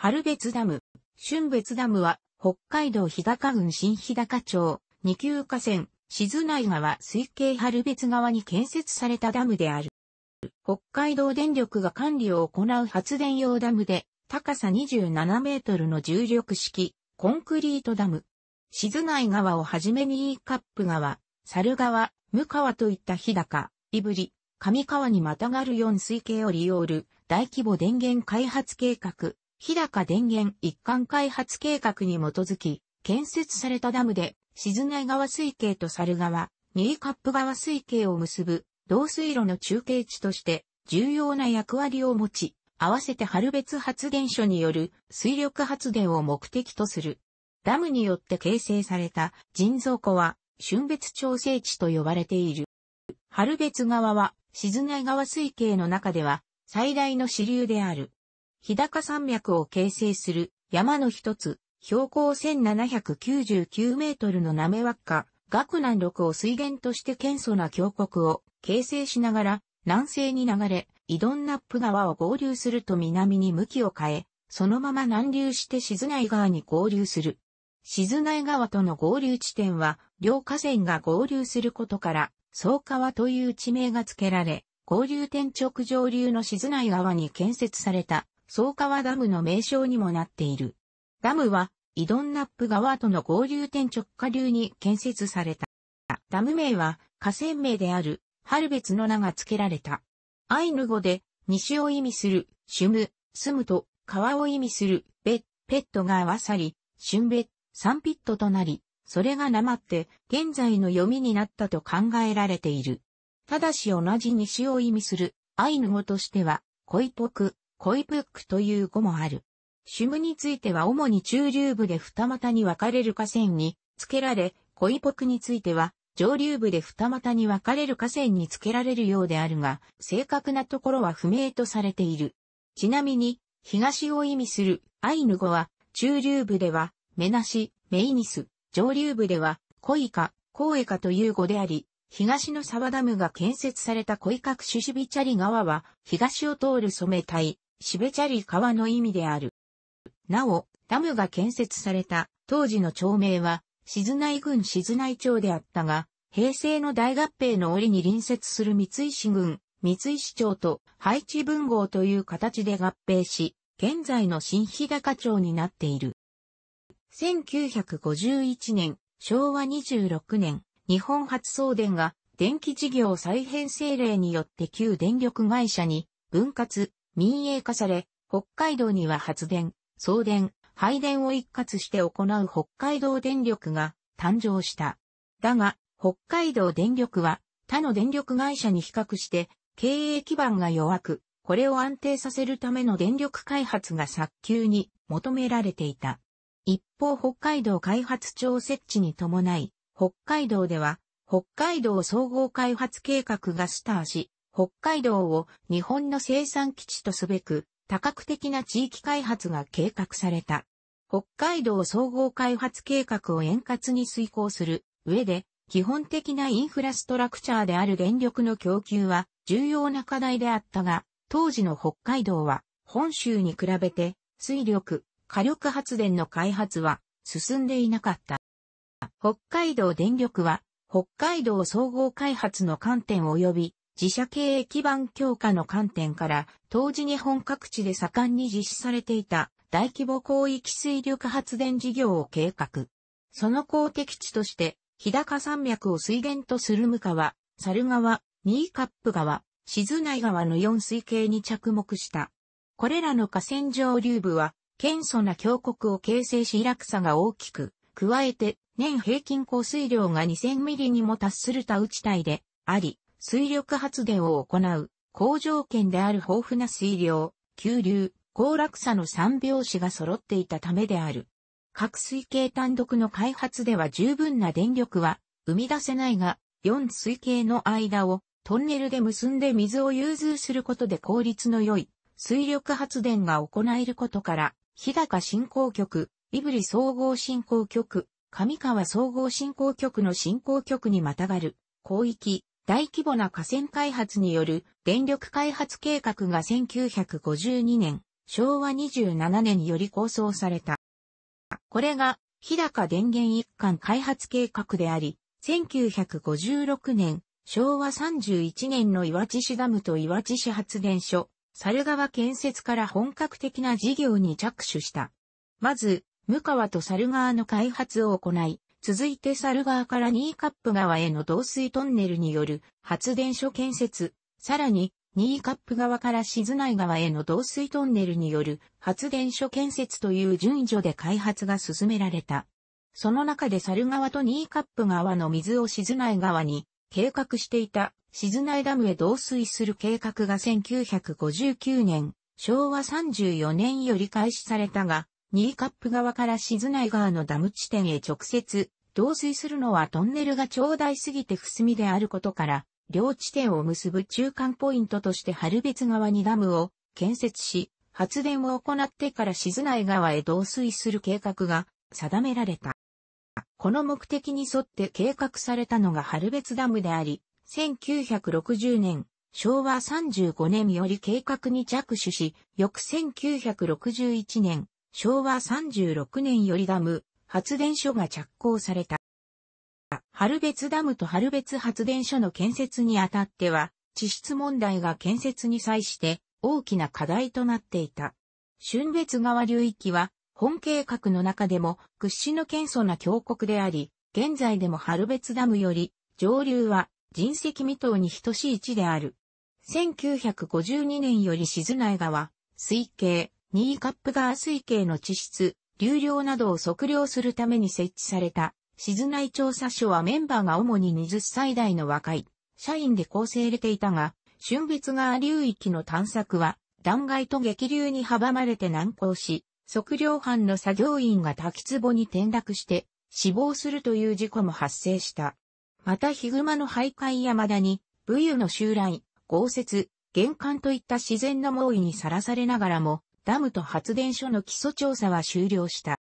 春別ダム、春別ダムは、北海道日高郡新日高町、二級河川、静内川水系春別川に建設されたダムである。北海道電力が管理を行う発電用ダムで、高さ27メートルの重力式、コンクリートダム。静内川をはじめに E ーカップ川、猿川、無川といった日高、いぶり、上川にまたがる4水系を利用る大規模電源開発計画、日高電源一貫開発計画に基づき、建設されたダムで、静内川水系と猿川、ーカップ川水系を結ぶ、導水路の中継地として、重要な役割を持ち、合わせて春別発電所による水力発電を目的とする。ダムによって形成された人造湖は、春別調整地と呼ばれている。春別川は、静内川水系の中では、最大の支流である。日高山脈を形成する山の一つ、標高1799メートルの滑メワッカ、岳南麓を水源として堅素な峡谷を形成しながら、南西に流れ、イドンナップ川を合流すると南に向きを変え、そのまま南流して静内川に合流する。静内川との合流地点は、両河川が合流することから、総川という地名が付けられ、合流点直上流の静内川に建設された総川ダムの名称にもなっている。ダムは、イドンナップ川との合流点直下流に建設された。ダム名は河川名である、ハルベツの名が付けられた。アイヌ語で、西を意味する、シュム、スムと、川を意味する、ベ、ッ、ペットが合わさり、シュンベ、サンピットとなり、それがなまって、現在の読みになったと考えられている。ただし同じ西を意味する、アイヌ語としては、コイポク、コイプックという語もある。シムについては主に中流部で二股に分かれる河川に付けられ、コイポクについては上流部で二股に分かれる河川に付けられるようであるが、正確なところは不明とされている。ちなみに、東を意味するアイヌ語は、中流部では、メナシ、メイニス、上流部では、コイカ、コエカという語であり、東の沢ダムが建設されたコイカクシュシビチャリ川は、東を通る染め帯、シベチャリ川の意味である。なお、ダムが建設された当時の町名は、静内郡静内町であったが、平成の大合併の折に隣接する三石郡、三石町と配置文豪という形で合併し、現在の新日高町になっている。1951年、昭和26年、日本初送電が電気事業再編成令によって旧電力会社に分割、民営化され、北海道には発電、送電、配電を一括して行う北海道電力が誕生した。だが、北海道電力は他の電力会社に比較して経営基盤が弱く、これを安定させるための電力開発が早急に求められていた。一方北海道開発庁設置に伴い、北海道では北海道総合開発計画がスターし、北海道を日本の生産基地とすべく、多角的な地域開発が計画された。北海道総合開発計画を円滑に遂行する上で、基本的なインフラストラクチャーである電力の供給は重要な課題であったが、当時の北海道は本州に比べて水力、火力発電の開発は進んでいなかった。北海道電力は北海道総合開発の観点及び自社系基盤強化の観点から、当時日本各地で盛んに実施されていた大規模広域水力発電事業を計画。その公的地として、日高山脈を水源とする向川、猿川、ニーカップ川、静内川の4水系に着目した。これらの河川上流部は、謙遜な峡谷を形成し落差が大きく、加えて、年平均降水量が2000ミリにも達する田打ち帯であり、水力発電を行う、好条件である豊富な水量、急流、高落差の三拍子が揃っていたためである。各水系単独の開発では十分な電力は生み出せないが、四水系の間をトンネルで結んで水を融通することで効率の良い水力発電が行えることから、日高振興局、胆振総合振興局、上川総合振興局の振興局にまたがる、広域、大規模な河川開発による電力開発計画が1952年、昭和27年により構想された。これが日高電源一貫開発計画であり、1956年、昭和31年の岩地市ダムと岩地市発電所、猿川建設から本格的な事業に着手した。まず、向川と猿川の開発を行い、続いてサルからニーカップ川への導水トンネルによる発電所建設、さらに、ニーカップ川から静内川への導水トンネルによる発電所建設という順序で開発が進められた。その中で猿川とニーカップ川の水を静内川に計画していた静内ダムへ導水する計画が1959年、昭和34年より開始されたが、ニーカップ側から静内側川のダム地点へ直接、導水するのはトンネルが長大すぎて隅であることから、両地点を結ぶ中間ポイントとして春別川にダムを建設し、発電を行ってから静内川へ導水する計画が定められた。この目的に沿って計画されたのが春別ダムであり、1960年、昭和35年より計画に着手し、翌1961年、昭和36年よりダム、発電所が着工された。春別ダムと春別発電所の建設にあたっては、地質問題が建設に際して大きな課題となっていた。春別川流域は、本計画の中でも屈指の謙遜な峡谷であり、現在でも春別ダムより、上流は人石未踏に等しい地である。1952年より静内川、水系、ニーカップー水系の地質、流量などを測量するために設置された、静内調査所はメンバーが主に20歳代の若い、社員で構成れていたが、春別川流域の探索は、断崖と激流に阻まれて難航し、測量班の作業員が滝壺に転落して、死亡するという事故も発生した。またヒグマの徘徊やまだに、武勇の襲来、豪雪、玄関といった自然の猛威にさらされながらも、ダムと発電所の基礎調査は終了した。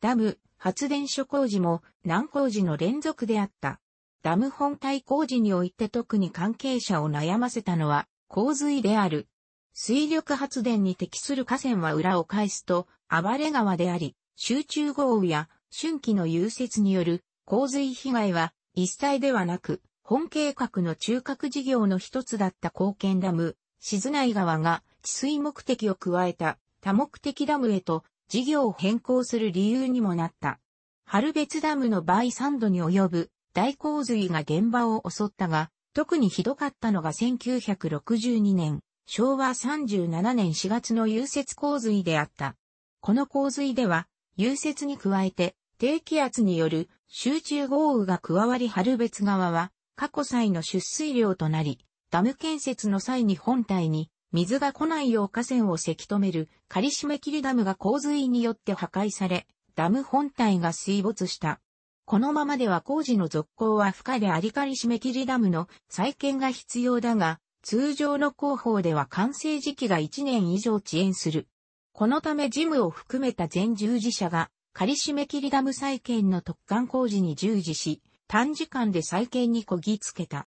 ダム、発電所工事も難工事の連続であった。ダム本体工事において特に関係者を悩ませたのは洪水である。水力発電に適する河川は裏を返すと暴れ川であり、集中豪雨や春季の融雪による洪水被害は一切ではなく、本計画の中核事業の一つだった貢献ダム、静内川が治水目的を加えた多目的ダムへと事業を変更する理由にもなった。春別ダムの倍3度に及ぶ大洪水が現場を襲ったが、特にひどかったのが1962年、昭和37年4月の融雪洪水であった。この洪水では、融雪に加えて、低気圧による集中豪雨が加わり春別側は過去際の出水量となり、ダム建設の際に本体に水が来ないよう河川をせき止める仮締め切りダムが洪水によって破壊され、ダム本体が水没した。このままでは工事の続行は不可であり仮締め切りダムの再建が必要だが、通常の工法では完成時期が1年以上遅延する。このため事務を含めた全従事者が仮締め切りダム再建の突貫工事に従事し、短時間で再建にこぎつけた。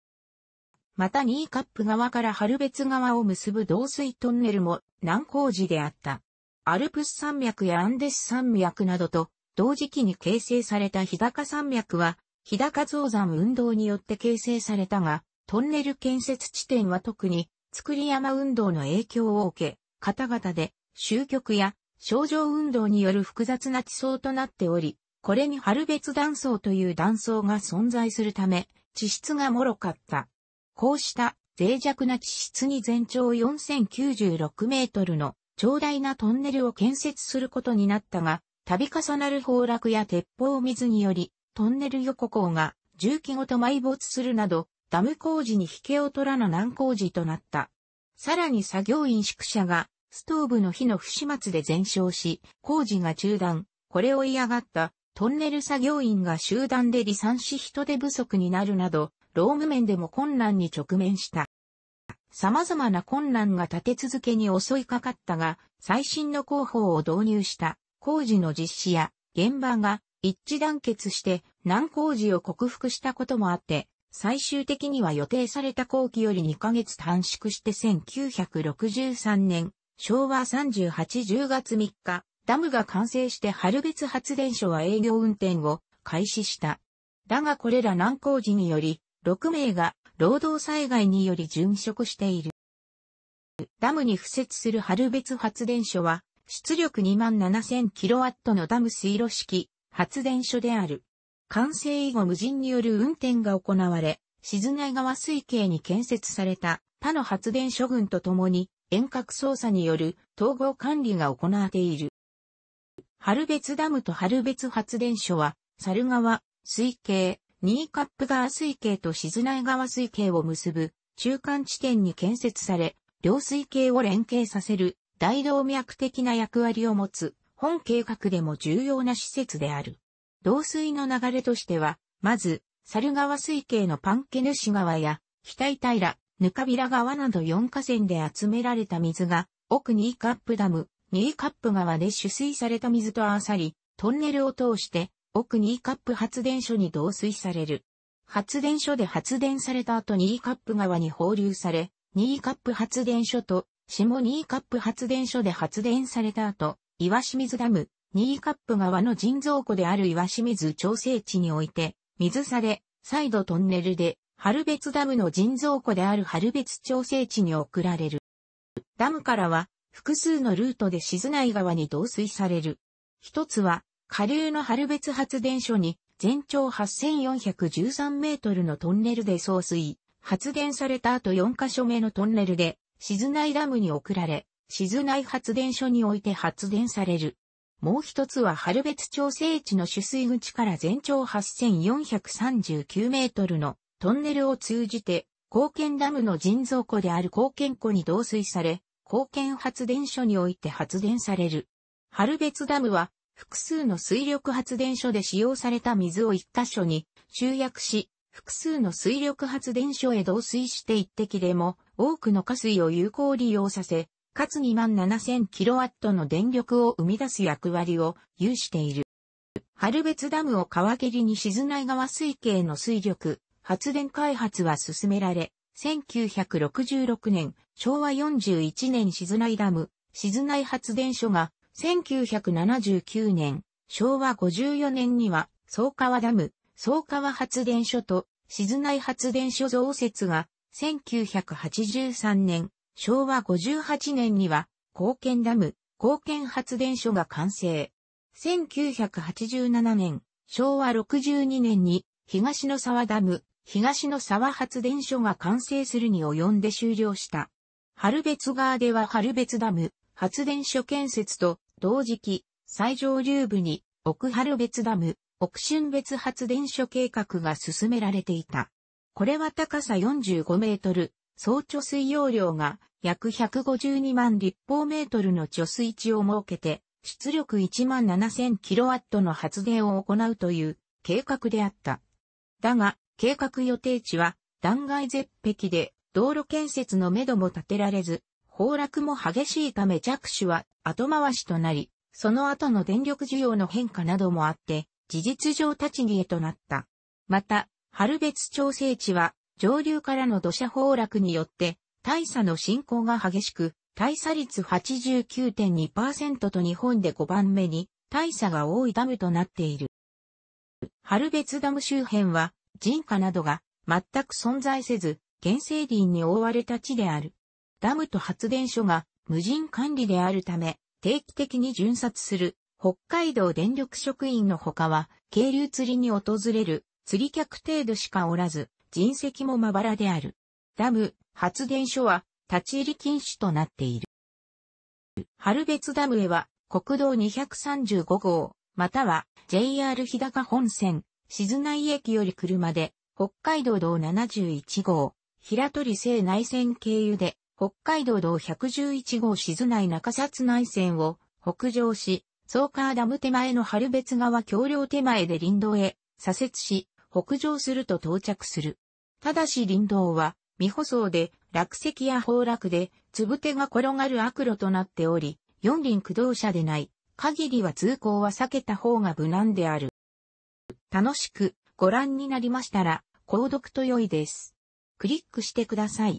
またーカップ側から春別側を結ぶ導水トンネルも難工事であった。アルプス山脈やアンデス山脈などと同時期に形成された日高山脈は日高増山運動によって形成されたが、トンネル建設地点は特に造り山運動の影響を受け、方々で終局や症状運動による複雑な地層となっており、これに春別断層という断層が存在するため、地質が脆かった。こうした脆弱な地質に全長4096メートルの長大なトンネルを建設することになったが、度重なる崩落や鉄砲水により、トンネル横行が重機ごと埋没するなど、ダム工事に引けを取らぬ難工事となった。さらに作業員宿舎がストーブの火の不始末で全焼し、工事が中断。これを嫌がったトンネル作業員が集団で離散し人手不足になるなど、労務面でも困難に直面した。様々な困難が立て続けに襲いかかったが、最新の工法を導入した工事の実施や現場が一致団結して難工事を克服したこともあって、最終的には予定された工期より2ヶ月短縮して1963年、昭和38 10月3日、ダムが完成して春別発電所は営業運転を開始した。だがこれら難工事により、6名が労働災害により殉職している。ダムに付設する春別発電所は、出力 27,000kW のダム水路式発電所である。完成以後無人による運転が行われ、静内川水系に建設された他の発電所群とともに遠隔操作による統合管理が行われている。春別ダムと春別発電所は、猿川、水系、ニーカップ川水系と静内川水系を結ぶ中間地点に建設され、両水系を連携させる大動脈的な役割を持つ本計画でも重要な施設である。導水の流れとしては、まず、猿川水系のパンケヌシ川や、北平、ぬかびら川など4河川で集められた水が、奥ニーカップダム、ニーカップ川で取水された水と合わさり、トンネルを通して奥2カップ発電所に導水される。発電所で発電された後 2E カップ側に放流され、2E カップ発電所と下2カップ発電所で発電された後、岩清水ダム、2カップ側の人造湖である岩清水調整地において、水され、再度トンネルで、春別ダムの人造湖である春別調整地に送られる。ダムからは、複数のルートで静内川に導水される。一つは、下流の春別発電所に全長8413メートルのトンネルで送水、発電された後4カ所目のトンネルで静内ダムに送られ、静内発電所において発電される。もう一つは春別調整地の取水口から全長8439メートルのトンネルを通じて、貢献ダムの人造湖である貢献湖に導水され、貢献発電所において発電される。春別ダムは複数の水力発電所で使用された水を一箇所に集約し、複数の水力発電所へ導水して一滴でも多くの下水を有効利用させ、かつ2万7000キロワットの電力を生み出す役割を有している。春別ダムを川切りに静内川水系の水力、発電開発は進められ、1966年、昭和41年静内ダム、静内発電所が1979年、昭和54年には、総川ダム、総川発電所と、静内発電所増設が、1983年、昭和58年には、貢献ダム、貢献発電所が完成。1987年、昭和62年に、東の沢ダム、東の沢発電所が完成するに及んで終了した。春別川では春別ダム、発電所建設と同時期、最上流部に、奥春別ダム、奥春別発電所計画が進められていた。これは高さ45メートル、総貯水容量が約152万立方メートルの貯水池を設けて、出力1万7000キロワットの発電を行うという計画であった。だが、計画予定地は断崖絶壁で道路建設のめども立てられず、崩落も激しいため着手は後回しとなり、その後の電力需要の変化などもあって、事実上立ち消えとなった。また、春別調整地は上流からの土砂崩落によって、大差の進行が激しく、大差率89.2%と日本で5番目に、大差が多いダムとなっている。春別ダム周辺は、人家などが全く存在せず、原生林に覆われた地である。ダムと発電所が無人管理であるため、定期的に巡察する北海道電力職員のほかは、渓流釣りに訪れる釣り客程度しかおらず、人席もまばらである。ダム、発電所は立ち入り禁止となっている。春別ダムへは国道235号、または JR 日高本線、静内駅より車で北海道道71号、平取西内線経由で北海道道111号静内中札内線を北上し、総川ダム手前の春別川橋梁手前で林道へ左折し、北上すると到着する。ただし林道は未舗装で落石や崩落でつぶてが転がる悪路となっており、四輪駆動車でない限りは通行は避けた方が無難である。楽しくご覧になりましたら、購読と良いです。クリックしてください。